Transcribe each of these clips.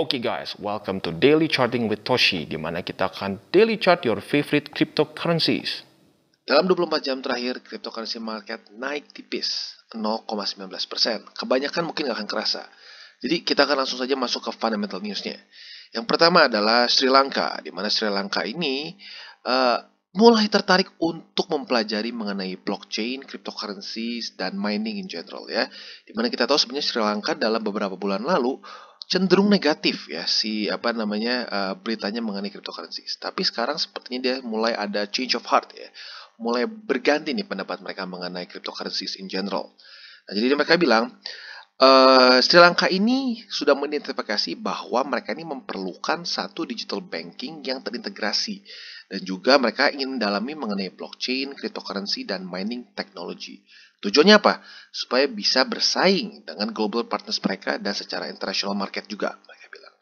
Oke okay guys, welcome to Daily Charting with Toshi, di mana kita akan daily chart your favorite cryptocurrencies. Dalam 24 jam terakhir, cryptocurrency market naik tipis, 0,19%. Kebanyakan mungkin nggak akan kerasa. Jadi kita akan langsung saja masuk ke fundamental newsnya. Yang pertama adalah Sri Lanka, di mana Sri Lanka ini uh, mulai tertarik untuk mempelajari mengenai blockchain, cryptocurrencies, dan mining in general ya. Dimana kita tahu sebenarnya Sri Lanka dalam beberapa bulan lalu cenderung negatif ya si apa namanya uh, beritanya mengenai cryptocurrency. Tapi sekarang sepertinya dia mulai ada change of heart ya, mulai berganti nih pendapat mereka mengenai cryptocurrency in general. Nah, jadi mereka bilang uh, Sri Lanka ini sudah mengidentifikasi bahwa mereka ini memerlukan satu digital banking yang terintegrasi dan juga mereka ingin mendalami mengenai blockchain, cryptocurrency dan mining technology. Tujuannya apa? Supaya bisa bersaing dengan global partners mereka dan secara international market juga, mereka bilang.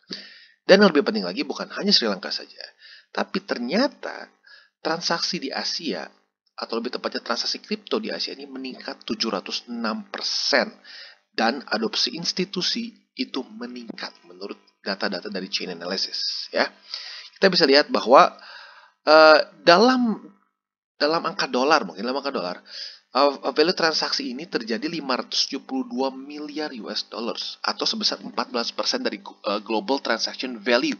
Dan yang lebih penting lagi bukan hanya Sri Lanka saja, tapi ternyata transaksi di Asia atau lebih tepatnya transaksi kripto di Asia ini meningkat 706% dan adopsi institusi itu meningkat menurut data-data dari Chain Analysis ya. Kita bisa lihat bahwa uh, dalam dalam angka dolar mungkin dalam angka dolar uh, value transaksi ini terjadi 572 miliar US dollars atau sebesar 14% dari eh, global transaction value.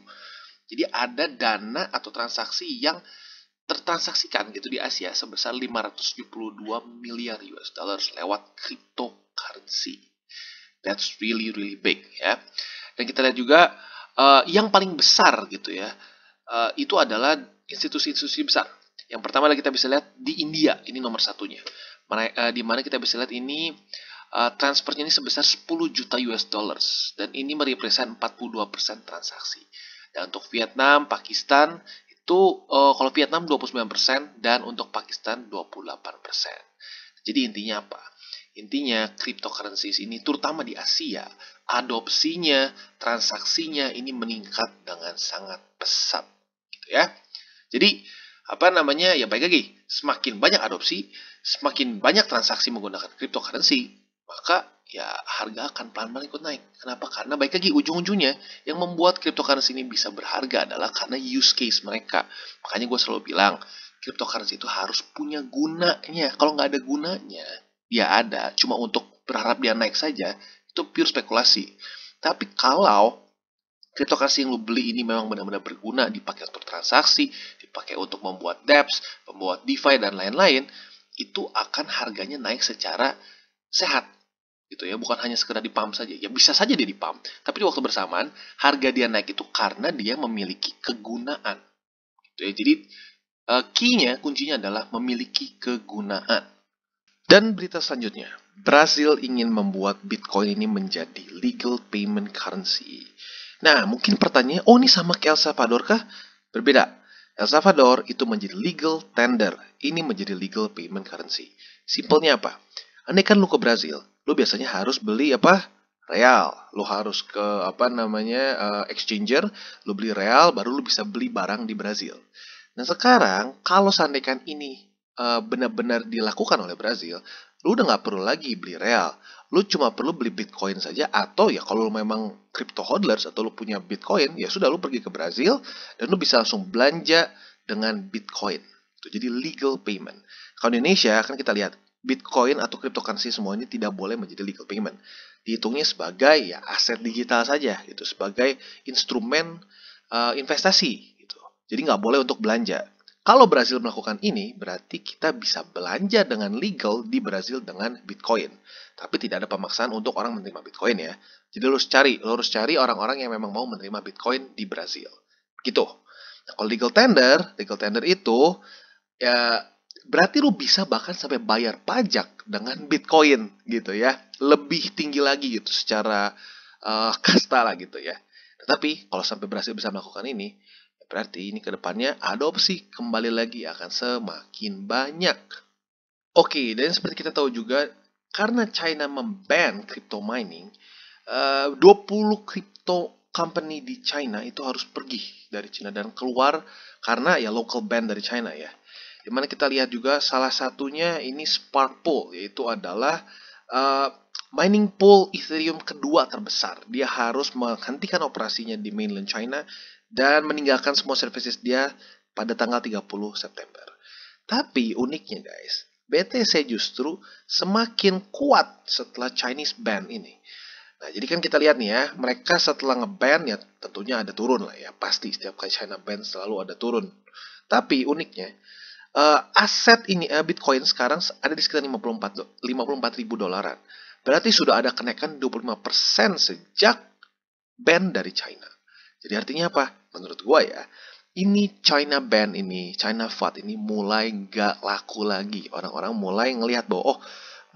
Jadi ada dana atau transaksi yang tertransaksikan gitu di Asia sebesar 572 miliar US dollars lewat cryptocurrency. That's really really big ya. Dan kita lihat juga uh, yang paling besar gitu ya. Uh, itu adalah institusi-institusi besar. Yang pertama lagi kita bisa lihat di India, ini nomor satunya. Eh, di mana kita bisa lihat ini uh, transfernya ini sebesar 10 juta US dollars dan ini merepresent 42% transaksi. Dan untuk Vietnam, Pakistan itu uh, kalau Vietnam 29% dan untuk Pakistan 28%. Jadi intinya apa? Intinya cryptocurrency ini terutama di Asia, adopsinya, transaksinya ini meningkat dengan sangat pesat gitu ya. Jadi apa namanya ya baik lagi semakin banyak adopsi semakin banyak transaksi menggunakan cryptocurrency maka ya harga akan pelan-pelan ikut naik. Kenapa? Karena baik lagi ujung-ujungnya yang membuat cryptocurrency ini bisa berharga adalah karena use case mereka. Makanya gue selalu bilang cryptocurrency itu harus punya gunanya. Kalau nggak ada gunanya, ya ada. Cuma untuk berharap dia naik saja itu pure spekulasi. Tapi kalau cryptocurrency yang lo beli ini memang benar-benar berguna, dipakai untuk transaksi, dipakai untuk membuat dApps, membuat DeFi dan lain-lain, itu akan harganya naik secara sehat gitu ya bukan hanya sekedar di pump saja ya bisa saja dia di pump, tapi di waktu bersamaan harga dia naik itu karena dia memiliki kegunaan gitu ya jadi uh, key-nya kuncinya adalah memiliki kegunaan dan berita selanjutnya Brazil ingin membuat Bitcoin ini menjadi legal payment currency nah mungkin pertanyaannya oh ini sama kayak El Salvador kah berbeda El Salvador itu menjadi legal tender. Ini menjadi legal payment currency. Simpelnya apa? Andai kan lu ke Brazil, lu biasanya harus beli apa? Real. Lu harus ke apa namanya uh, exchanger, lu beli real, baru lu bisa beli barang di Brazil. Nah sekarang, kalau seandainya ini eh, benar-benar dilakukan oleh Brazil, lu udah nggak perlu lagi beli real lu cuma perlu beli Bitcoin saja atau ya kalau lu memang crypto hodlers atau lu punya Bitcoin ya sudah lu pergi ke Brazil dan lu bisa langsung belanja dengan Bitcoin. Itu jadi legal payment. Kalau di Indonesia kan kita lihat Bitcoin atau cryptocurrency semuanya tidak boleh menjadi legal payment. Dihitungnya sebagai ya aset digital saja gitu, sebagai instrumen uh, investasi gitu. Jadi nggak boleh untuk belanja. Kalau Brazil melakukan ini, berarti kita bisa belanja dengan legal di Brazil dengan Bitcoin. Tapi tidak ada pemaksaan untuk orang menerima Bitcoin ya. Jadi lo harus cari, lo harus cari orang-orang yang memang mau menerima Bitcoin di Brazil. Gitu. Nah, kalau legal tender, legal tender itu ya berarti lo bisa bahkan sampai bayar pajak dengan Bitcoin gitu ya. Lebih tinggi lagi gitu secara uh, kasta lah gitu ya. Tetapi kalau sampai Brazil bisa melakukan ini, Berarti ini kedepannya adopsi kembali lagi akan semakin banyak. Oke, dan seperti kita tahu juga, karena China memban crypto mining, 20 eh, crypto company di China itu harus pergi dari China dan keluar karena ya local ban dari China ya. Dimana kita lihat juga salah satunya ini Spark Pool, yaitu adalah eh, mining pool Ethereum kedua terbesar. Dia harus menghentikan operasinya di mainland China dan meninggalkan semua services dia pada tanggal 30 September. Tapi uniknya guys, BTC justru semakin kuat setelah Chinese ban ini. Nah, jadi kan kita lihat nih ya, mereka setelah ngeban ya tentunya ada turun lah ya. Pasti setiap kali China ban selalu ada turun. Tapi uniknya, uh, aset ini uh, Bitcoin sekarang ada di sekitar 54 54 ribu dolaran. Berarti sudah ada kenaikan 25% sejak ban dari China. Jadi artinya apa? Menurut gua ya, ini China Band ini, China FAT ini mulai gak laku lagi. Orang-orang mulai ngelihat bahwa oh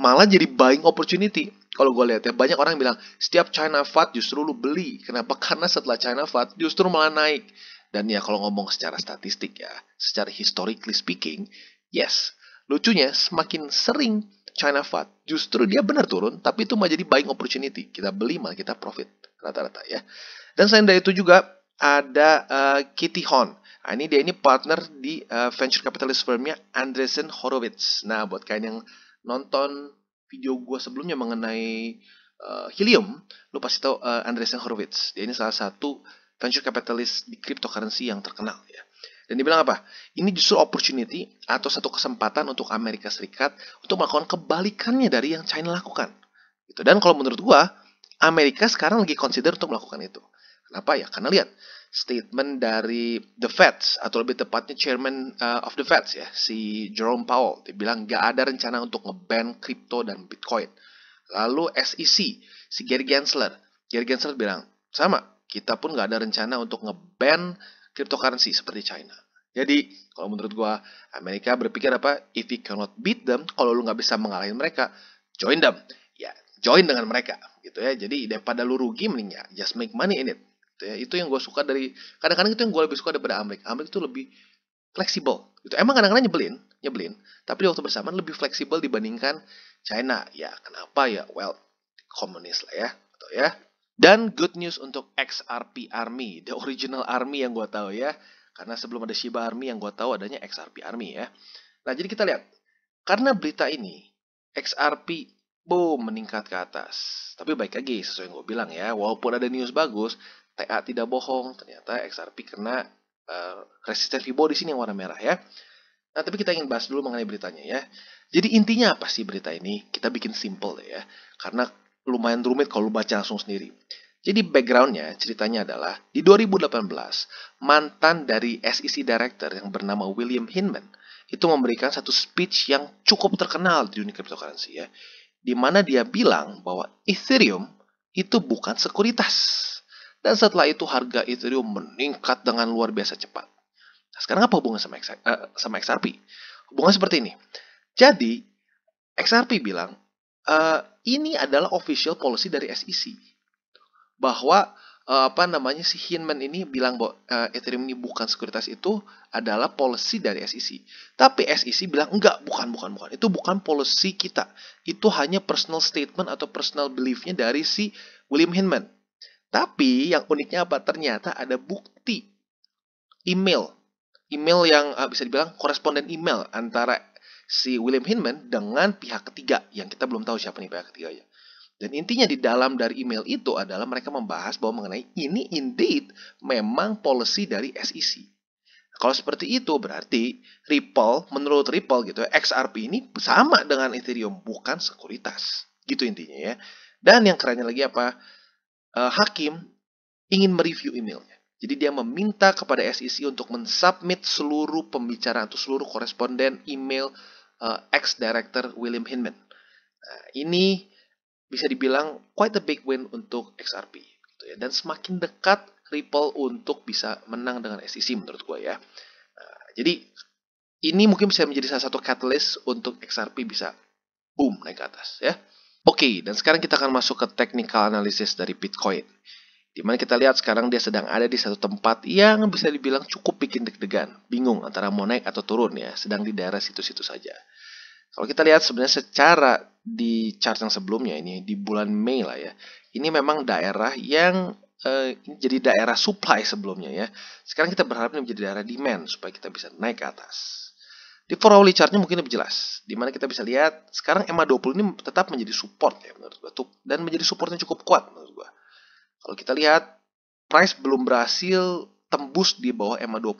malah jadi buying opportunity. Kalau gue lihat ya banyak orang bilang setiap China FAT justru lu beli. Kenapa? Karena setelah China FAT justru malah naik. Dan ya kalau ngomong secara statistik ya, secara historically speaking, yes. Lucunya semakin sering China Fat justru dia benar turun, tapi itu menjadi buying opportunity. Kita beli malah kita profit rata-rata ya. Dan selain dari itu juga ada uh, Kitty Hon. Nah, ini dia ini partner di uh, venture capitalist firmnya Andreessen Horowitz. Nah, buat kalian yang nonton video gue sebelumnya mengenai uh, helium, lu pasti tahu uh, Andresen Horowitz. Dia ini salah satu venture capitalist di cryptocurrency yang terkenal ya. Dan bilang apa? Ini justru opportunity atau satu kesempatan untuk Amerika Serikat untuk melakukan kebalikannya dari yang China lakukan. Gitu. Dan kalau menurut gua, Amerika sekarang lagi consider untuk melakukan itu. Kenapa ya? Karena lihat statement dari The Fed atau lebih tepatnya Chairman uh, of the Fed ya, si Jerome Powell, dia bilang gak ada rencana untuk ngeban kripto dan Bitcoin. Lalu SEC, si Gary Gensler, Gary Gensler bilang sama, kita pun gak ada rencana untuk ngeban cryptocurrency seperti China. Jadi, kalau menurut gue Amerika berpikir apa? If you cannot beat them, kalau lu nggak bisa mengalahin mereka, join them. Ya, join dengan mereka gitu ya. Jadi daripada lu rugi mending ya just make money in it. Gitu ya. Itu yang gue suka dari kadang-kadang itu yang gue lebih suka daripada Amerika. Amerika itu lebih fleksibel gitu. Emang kadang-kadang nyebelin, nyebelin, tapi waktu bersamaan lebih fleksibel dibandingkan China. Ya, kenapa ya? Well, komunis lah ya, gitu ya. Dan good news untuk XRP Army, the original army yang gue tahu ya karena sebelum ada Shiba Army yang gue tahu adanya XRP Army ya. Nah, jadi kita lihat. Karena berita ini, XRP boom meningkat ke atas. Tapi baik lagi, sesuai yang gue bilang ya, walaupun ada news bagus, TA tidak bohong. Ternyata XRP kena uh, resisten Fibo di sini yang warna merah ya. Nah, tapi kita ingin bahas dulu mengenai beritanya ya. Jadi intinya apa sih berita ini? Kita bikin simple ya. Karena lumayan rumit kalau lu baca langsung sendiri. Jadi backgroundnya ceritanya adalah di 2018 mantan dari SEC Director yang bernama William Hinman itu memberikan satu speech yang cukup terkenal di dunia cryptocurrency ya. Di mana dia bilang bahwa Ethereum itu bukan sekuritas. Dan setelah itu harga Ethereum meningkat dengan luar biasa cepat. Nah, sekarang apa hubungan sama, eh, sama XRP? Hubungan seperti ini. Jadi, XRP bilang, uh, ini adalah official policy dari SEC bahwa uh, apa namanya si Hinman ini bilang bahwa uh, Ethereum ini bukan sekuritas itu adalah policy dari SEC. Tapi SEC bilang enggak, bukan, bukan, bukan. Itu bukan policy kita. Itu hanya personal statement atau personal beliefnya dari si William Hinman. Tapi yang uniknya apa? Ternyata ada bukti email. Email yang uh, bisa dibilang koresponden email antara si William Hinman dengan pihak ketiga yang kita belum tahu siapa nih pihak ketiga ketiganya. Dan intinya di dalam dari email itu adalah mereka membahas bahwa mengenai ini indeed memang policy dari SEC. Kalau seperti itu berarti Ripple menurut Ripple gitu ya, XRP ini sama dengan Ethereum bukan sekuritas. Gitu intinya ya. Dan yang kerennya lagi apa? Eh, Hakim ingin mereview emailnya. Jadi dia meminta kepada SEC untuk mensubmit seluruh pembicaraan atau seluruh koresponden email uh, ex-director William Hinman. Nah, ini bisa dibilang quite a big win untuk XRP gitu ya. Dan semakin dekat Ripple untuk bisa menang dengan SEC menurut gue ya. Nah, jadi ini mungkin bisa menjadi salah satu catalyst untuk XRP bisa boom naik ke atas ya. Oke, okay, dan sekarang kita akan masuk ke technical analysis dari Bitcoin. Dimana kita lihat sekarang dia sedang ada di satu tempat yang bisa dibilang cukup bikin deg-degan, bingung antara mau naik atau turun ya, sedang di daerah situ-situ saja. Kalau kita lihat sebenarnya secara di chart yang sebelumnya ini di bulan Mei lah ya. Ini memang daerah yang eh, jadi daerah supply sebelumnya ya. Sekarang kita berharap ini menjadi daerah demand supaya kita bisa naik ke atas. Di four hourly chartnya mungkin lebih jelas, di mana kita bisa lihat sekarang ma 20 ini tetap menjadi support ya menurut gua dan menjadi supportnya cukup kuat menurut gua. Kalau kita lihat price belum berhasil tembus di bawah ma 20,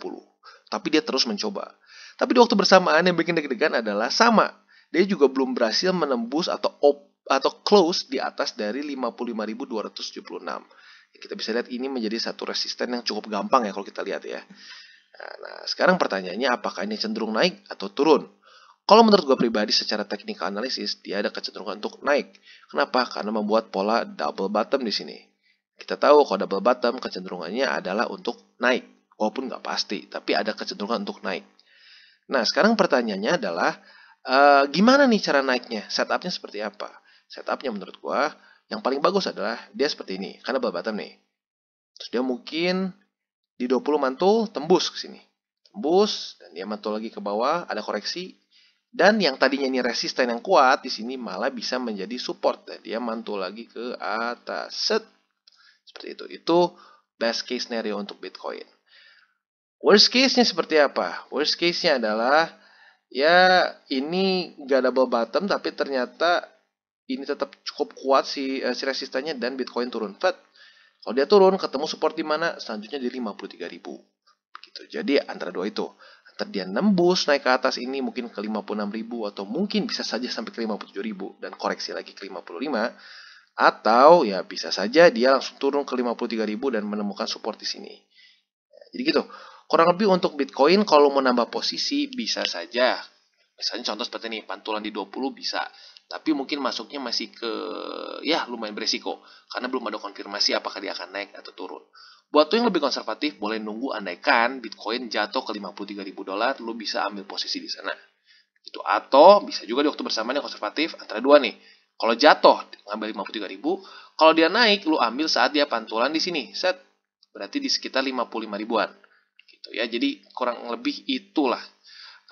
tapi dia terus mencoba. Tapi di waktu bersamaan yang bikin deg-degan adalah sama dia juga belum berhasil menembus atau op, atau close di atas dari 55.276. Ya, kita bisa lihat ini menjadi satu resisten yang cukup gampang ya kalau kita lihat ya. Nah, nah sekarang pertanyaannya apakah ini cenderung naik atau turun? Kalau menurut gue pribadi secara teknikal analisis, dia ada kecenderungan untuk naik. Kenapa? Karena membuat pola double bottom di sini. Kita tahu kalau double bottom kecenderungannya adalah untuk naik. Walaupun nggak pasti, tapi ada kecenderungan untuk naik. Nah, sekarang pertanyaannya adalah Eh, gimana nih cara naiknya? Setupnya seperti apa? Setupnya menurut gua yang paling bagus adalah dia seperti ini, karena bell bottom nih. Terus dia mungkin di 20 mantul tembus ke sini. Tembus dan dia mantul lagi ke bawah, ada koreksi. Dan yang tadinya ini resisten yang kuat di sini malah bisa menjadi support dan dia mantul lagi ke atas. Set. Seperti itu. Itu best case scenario untuk Bitcoin. Worst case-nya seperti apa? Worst case-nya adalah ya ini gak double bottom tapi ternyata ini tetap cukup kuat si, uh, si resistannya dan Bitcoin turun. Fat, kalau dia turun ketemu support di mana? Selanjutnya di 53.000. Gitu. Jadi antara dua itu antara dia nembus naik ke atas ini mungkin ke 56.000 atau mungkin bisa saja sampai ke 57.000 dan koreksi lagi ke 55 atau ya bisa saja dia langsung turun ke 53.000 dan menemukan support di sini. Jadi gitu. Kurang lebih untuk Bitcoin kalau mau nambah posisi bisa saja. Misalnya contoh seperti ini, pantulan di 20 bisa. Tapi mungkin masuknya masih ke, ya lumayan beresiko. Karena belum ada konfirmasi apakah dia akan naik atau turun. Buat tuh yang lebih konservatif, boleh nunggu andaikan Bitcoin jatuh ke 53 ribu dolar, lu bisa ambil posisi di sana. Itu atau bisa juga di waktu bersamaan yang konservatif antara dua nih. Kalau jatuh, ngambil 53 ribu. Kalau dia naik, lu ambil saat dia pantulan di sini. Set, berarti di sekitar 55 ribuan gitu ya. Jadi kurang lebih itulah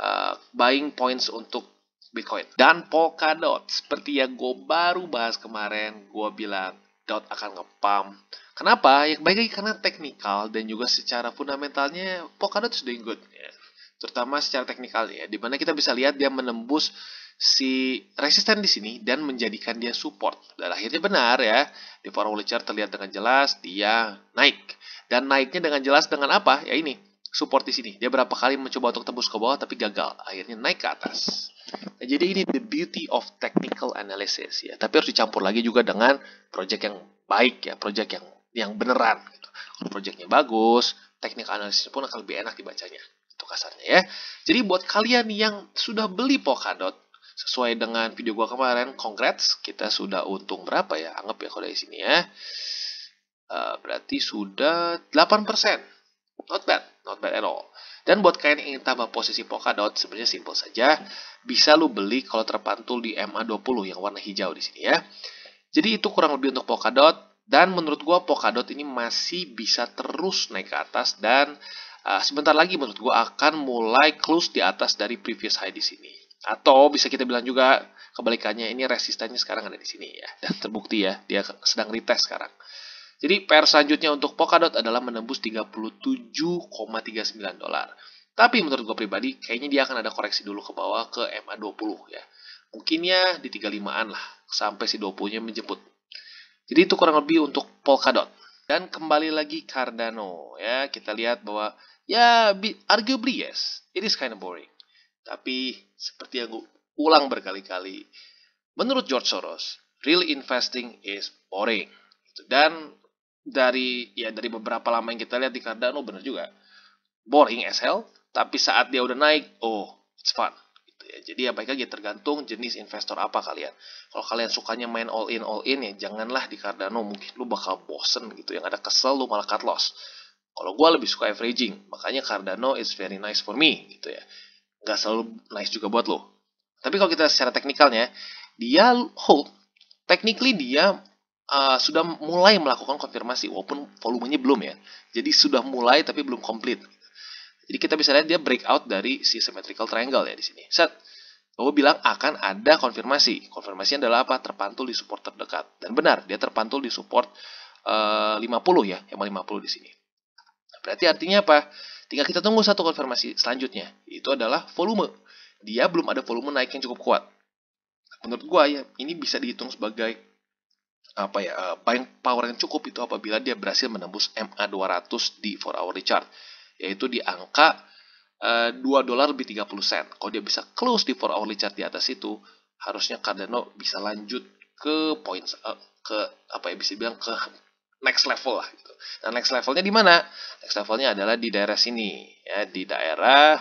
uh, buying points untuk Bitcoin. Dan Polkadot, seperti yang gue baru bahas kemarin, gue bilang Dot akan ngepam. Kenapa? Ya baik lagi karena teknikal dan juga secara fundamentalnya Polkadot sudah good. Ya. Terutama secara teknikal ya, mana kita bisa lihat dia menembus si resisten di sini dan menjadikan dia support. Dan akhirnya benar ya, di forum chart terlihat dengan jelas dia naik. Dan naiknya dengan jelas dengan apa? Ya ini, support di sini. Dia berapa kali mencoba untuk tembus ke bawah tapi gagal, akhirnya naik ke atas. Nah, jadi ini the beauty of technical analysis ya. Tapi harus dicampur lagi juga dengan project yang baik ya, project yang yang beneran gitu. Kalau projectnya bagus, technical analysis pun akan lebih enak dibacanya. Itu kasarnya ya. Jadi buat kalian yang sudah beli Polkadot sesuai dengan video gua kemarin, congrats, kita sudah untung berapa ya? Anggap ya kalau dari sini ya. Uh, berarti sudah 8%. Not bad not bad at all. Dan buat kalian yang ingin tambah posisi Polkadot, sebenarnya simple saja. Bisa lo beli kalau terpantul di MA20 yang warna hijau di sini ya. Jadi itu kurang lebih untuk Polkadot. Dan menurut gue Polkadot ini masih bisa terus naik ke atas dan uh, sebentar lagi menurut gue akan mulai close di atas dari previous high di sini. Atau bisa kita bilang juga kebalikannya ini resistannya sekarang ada di sini ya. Dan terbukti ya, dia sedang retest sekarang. Jadi PR selanjutnya untuk Polkadot adalah menembus 37,39 dolar. Tapi menurut gue pribadi, kayaknya dia akan ada koreksi dulu ke bawah ke MA20 ya. Mungkinnya di 35-an lah, sampai si 20-nya menjemput. Jadi itu kurang lebih untuk Polkadot. Dan kembali lagi Cardano ya, kita lihat bahwa ya arguably yes, it is kind of boring. Tapi seperti yang gue ulang berkali-kali, menurut George Soros, real investing is boring. Dan dari ya dari beberapa lama yang kita lihat di Cardano bener juga boring as hell tapi saat dia udah naik oh it's fun gitu ya jadi ya baiknya tergantung jenis investor apa kalian kalau kalian sukanya main all in all in ya janganlah di Cardano mungkin lu bakal bosen gitu yang ada kesel lu malah cut loss kalau gue lebih suka averaging makanya Cardano is very nice for me gitu ya nggak selalu nice juga buat lo tapi kalau kita secara teknikalnya dia hold technically dia Eh, sudah mulai melakukan konfirmasi walaupun volumenya belum ya. Jadi sudah mulai tapi belum komplit. Jadi kita bisa lihat dia breakout dari si symmetrical triangle ya di sini. Set. Bahwa bilang akan ada konfirmasi. Konfirmasi adalah apa? Terpantul di support terdekat. Dan benar, dia terpantul di support eh, uh, 50 ya, yang 50 di sini. Berarti artinya apa? Tinggal kita tunggu satu konfirmasi selanjutnya. Itu adalah volume. Dia belum ada volume naik yang cukup kuat. Menurut gua ya, ini bisa dihitung sebagai apa ya buying eh, power yang cukup itu apabila dia berhasil menembus MA 200 di 4 hour chart yaitu di angka uh, eh, 2 dolar lebih 30 sen. Kalau dia bisa close di 4 hour chart di atas itu, harusnya Cardano bisa lanjut ke points uh, eh, ke apa ya bisa bilang ke next level lah gitu. Nah, next levelnya di mana? Next levelnya adalah di daerah sini ya, di daerah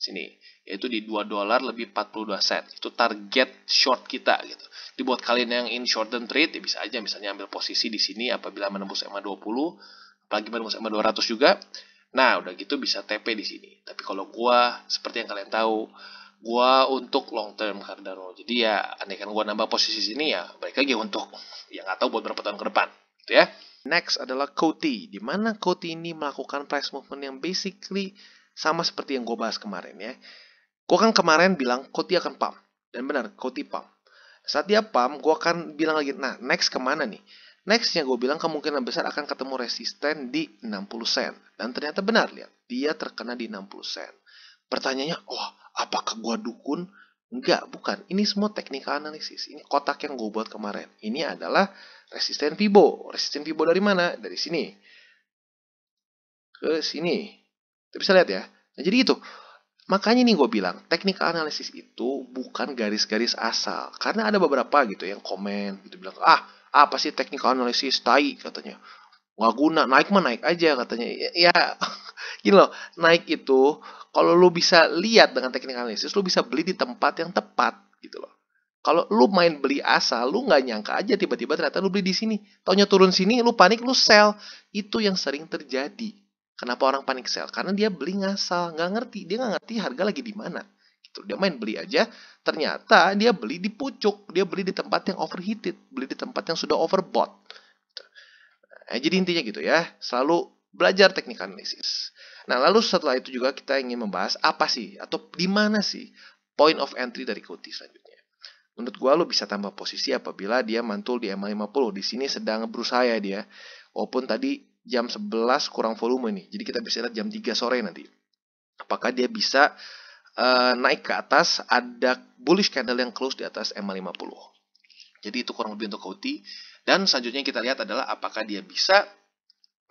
sini yaitu di 2 dolar lebih 42 sen. Itu target short kita gitu. Jadi buat kalian yang in short and trade ya bisa aja misalnya ambil posisi di sini apabila menembus EMA 20, apalagi menembus EMA 200 juga. Nah, udah gitu bisa TP di sini. Tapi kalau gua seperti yang kalian tahu, gua untuk long term Cardano. Jadi ya aneh kan gua nambah posisi sini ya balik lagi untuk yang atau buat berapa tahun ke depan, gitu ya. Next adalah Koti, di mana Koti ini melakukan price movement yang basically sama seperti yang gue bahas kemarin ya. Gue kan kemarin bilang Koti akan pump. Dan benar, Koti pump. Saat dia pump, gue akan bilang lagi, nah next kemana nih? Nextnya gue bilang kemungkinan besar akan ketemu resisten di 60 sen. Dan ternyata benar, lihat. Dia terkena di 60 sen. Pertanyaannya, wah oh, apakah gue dukun? Enggak, bukan. Ini semua teknikal analisis. Ini kotak yang gue buat kemarin. Ini adalah resisten Fibo. Resisten Fibo dari mana? Dari sini. Ke sini. Kita bisa lihat ya. Nah, jadi itu. Makanya nih gue bilang, teknik analisis itu bukan garis-garis asal. Karena ada beberapa gitu yang komen gitu bilang, ah apa sih teknik analisis tai katanya. Nggak guna, naik mah naik aja katanya. Ya, ya gini loh, naik itu kalau lu bisa lihat dengan teknik analisis lu bisa beli di tempat yang tepat gitu loh. Kalau lu main beli asal, lu nggak nyangka aja tiba-tiba ternyata lu beli di sini. Taunya turun sini, lu panik, lu sell. Itu yang sering terjadi Kenapa orang panik sell? Karena dia beli ngasal, nggak ngerti. Dia nggak ngerti harga lagi di mana. Gitu. Dia main beli aja, ternyata dia beli di pucuk. Dia beli di tempat yang overheated, beli di tempat yang sudah overbought. Nah, jadi intinya gitu ya, selalu belajar teknik analisis. Nah, lalu setelah itu juga kita ingin membahas apa sih, atau di mana sih point of entry dari kuti selanjutnya. Menurut gue lo bisa tambah posisi apabila dia mantul di MA50. Di sini sedang berusaha ya dia. Walaupun tadi jam 11 kurang volume nih. Jadi kita bisa lihat jam 3 sore nanti. Apakah dia bisa uh, naik ke atas ada bullish candle yang close di atas EMA 50. Jadi itu kurang lebih untuk Kauti. Dan selanjutnya kita lihat adalah apakah dia bisa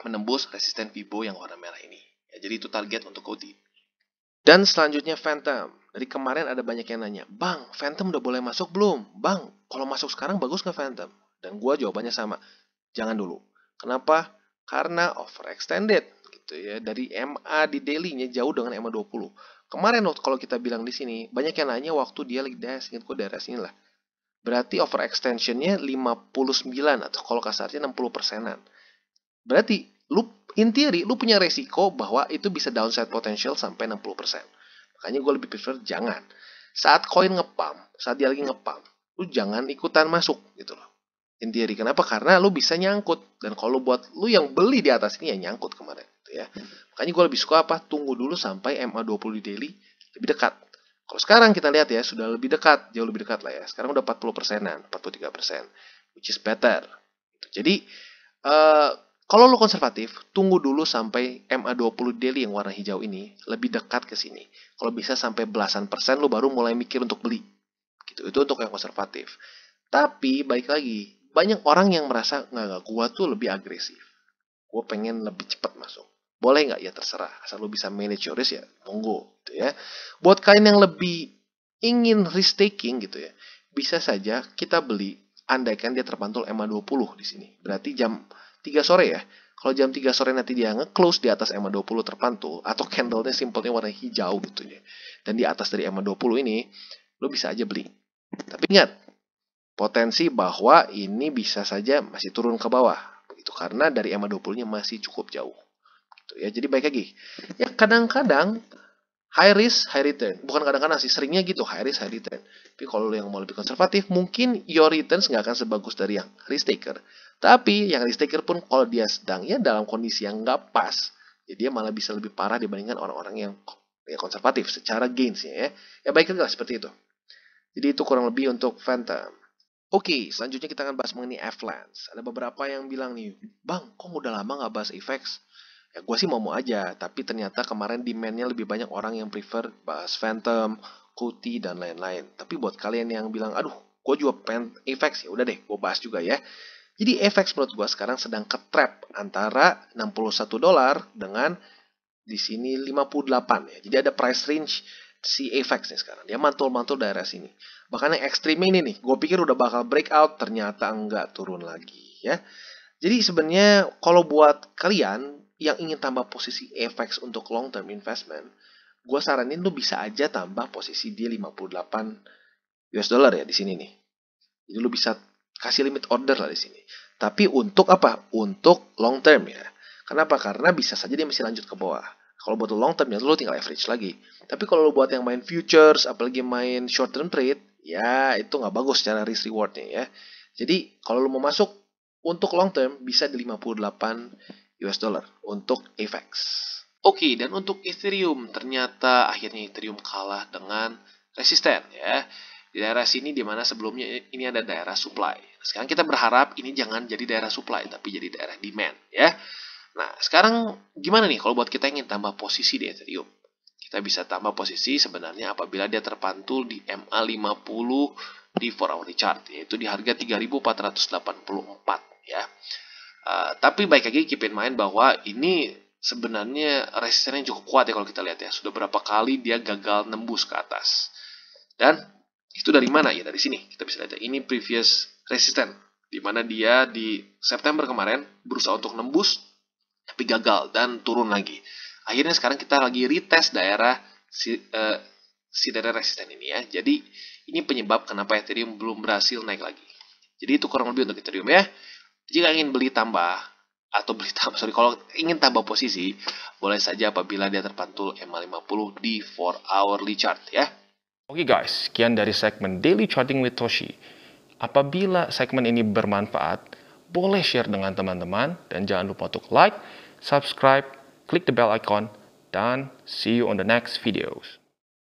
menembus resisten Vibo yang warna merah ini. Ya, jadi itu target untuk Kauti. Dan selanjutnya Phantom. Dari kemarin ada banyak yang nanya, Bang, Phantom udah boleh masuk belum? Bang, kalau masuk sekarang bagus nggak Phantom? Dan gue jawabannya sama, jangan dulu. Kenapa? karena overextended gitu ya dari MA di daily-nya jauh dengan MA 20. Kemarin waktu kalau kita bilang di sini banyak yang nanya waktu dia lagi daerah singkat kok daerah sini lah. Berarti overextensionnya 59 atau kalau kasarnya 60 persenan. Berarti lu in theory lu punya resiko bahwa itu bisa downside potential sampai 60 persen. Makanya gue lebih prefer jangan. Saat koin ngepam, saat dia lagi ngepam, lu jangan ikutan masuk gitu loh in theory. Kenapa? Karena lu bisa nyangkut. Dan kalau buat lu yang beli di atas ini ya nyangkut kemarin. Gitu ya. Makanya gue lebih suka apa? Tunggu dulu sampai MA20 di daily lebih dekat. Kalau sekarang kita lihat ya, sudah lebih dekat, jauh lebih dekat lah ya. Sekarang udah 40 persenan, 43 persen. Which is better. Gitu. Jadi, uh, kalau lo konservatif, tunggu dulu sampai MA20 daily yang warna hijau ini lebih dekat ke sini. Kalau bisa sampai belasan persen, lo baru mulai mikir untuk beli. Gitu, itu untuk yang konservatif. Tapi, baik lagi, banyak orang yang merasa, nggak, nggak, gue tuh lebih agresif. Gue pengen lebih cepat masuk. Boleh nggak? Ya terserah. Asal lu bisa manage your risk ya, monggo. Gitu ya. Buat kalian yang lebih ingin risk taking gitu ya, bisa saja kita beli andaikan dia terpantul EMA 20 di sini. Berarti jam 3 sore ya. Kalau jam 3 sore nanti dia nge-close di atas EMA 20 terpantul atau candlenya simpelnya warna hijau gitu ya. Dan di atas dari EMA 20 ini, lo bisa aja beli. Tapi ingat, potensi bahwa ini bisa saja masih turun ke bawah begitu karena dari EMA 20-nya masih cukup jauh. Gitu ya. Jadi baik lagi. Ya kadang-kadang high risk high return. Bukan kadang-kadang sih, seringnya gitu high risk high return. Tapi kalau yang mau lebih konservatif, mungkin your returns nggak akan sebagus dari yang risk taker. Tapi yang risk taker pun kalau dia sedang ya dalam kondisi yang nggak pas, jadi ya dia malah bisa lebih parah dibandingkan orang-orang yang ya konservatif secara gainsnya ya. Ya baiklah seperti itu. Jadi itu kurang lebih untuk Phantom. Oke, selanjutnya kita akan bahas mengenai Avalanche. Ada beberapa yang bilang nih, Bang, kok udah lama nggak bahas Effects? Ya, gue sih mau-mau aja, tapi ternyata kemarin demand-nya lebih banyak orang yang prefer bahas Phantom, Kuti, dan lain-lain. Tapi buat kalian yang bilang, aduh, gue juga pengen Effects ya udah deh, gue bahas juga ya. Jadi Effects menurut gue sekarang sedang ketrap antara 61 dolar dengan di sini 58 ya. Jadi ada price range si Apex nih sekarang. Dia mantul-mantul daerah sini. Bahkan yang ekstrim ini nih, gue pikir udah bakal breakout, ternyata enggak turun lagi ya. Jadi sebenarnya kalau buat kalian yang ingin tambah posisi Apex untuk long term investment, gue saranin lu bisa aja tambah posisi dia 58 US dollar ya di sini nih. Jadi lu bisa kasih limit order lah di sini. Tapi untuk apa? Untuk long term ya. Kenapa? Karena bisa saja dia masih lanjut ke bawah kalau buat long term ya lo tinggal average lagi. Tapi kalau lo buat yang main futures, apalagi main short term trade, ya itu nggak bagus secara risk rewardnya ya. Jadi kalau lo mau masuk untuk long term bisa di 58 US dollar untuk FX. E Oke, dan untuk Ethereum ternyata akhirnya Ethereum kalah dengan resisten ya. Di daerah sini di mana sebelumnya ini ada daerah supply. Sekarang kita berharap ini jangan jadi daerah supply tapi jadi daerah demand ya. Nah, sekarang gimana nih kalau buat kita ingin tambah posisi di Ethereum? Kita bisa tambah posisi sebenarnya apabila dia terpantul di MA50 di 4 hour chart, yaitu di harga 3484 ya. Uh, tapi baik lagi keep in mind bahwa ini sebenarnya resistennya cukup kuat ya kalau kita lihat ya. Sudah berapa kali dia gagal nembus ke atas. Dan itu dari mana? Ya dari sini. Kita bisa lihat ya. ini previous resisten di mana dia di September kemarin berusaha untuk nembus tapi gagal dan turun lagi. Akhirnya sekarang kita lagi retest daerah si, uh, si daerah resisten ini ya. Jadi ini penyebab kenapa Ethereum belum berhasil naik lagi. Jadi itu kurang lebih untuk Ethereum ya. Jika ingin beli tambah atau beli tambah, sorry kalau ingin tambah posisi, boleh saja apabila dia terpantul m 50 di 4 hourly chart ya. Oke okay guys, sekian dari segmen Daily Charting with Toshi. Apabila segmen ini bermanfaat, boleh share dengan teman-teman. Dan jangan lupa untuk like, subscribe, klik the bell icon, dan see you on the next videos.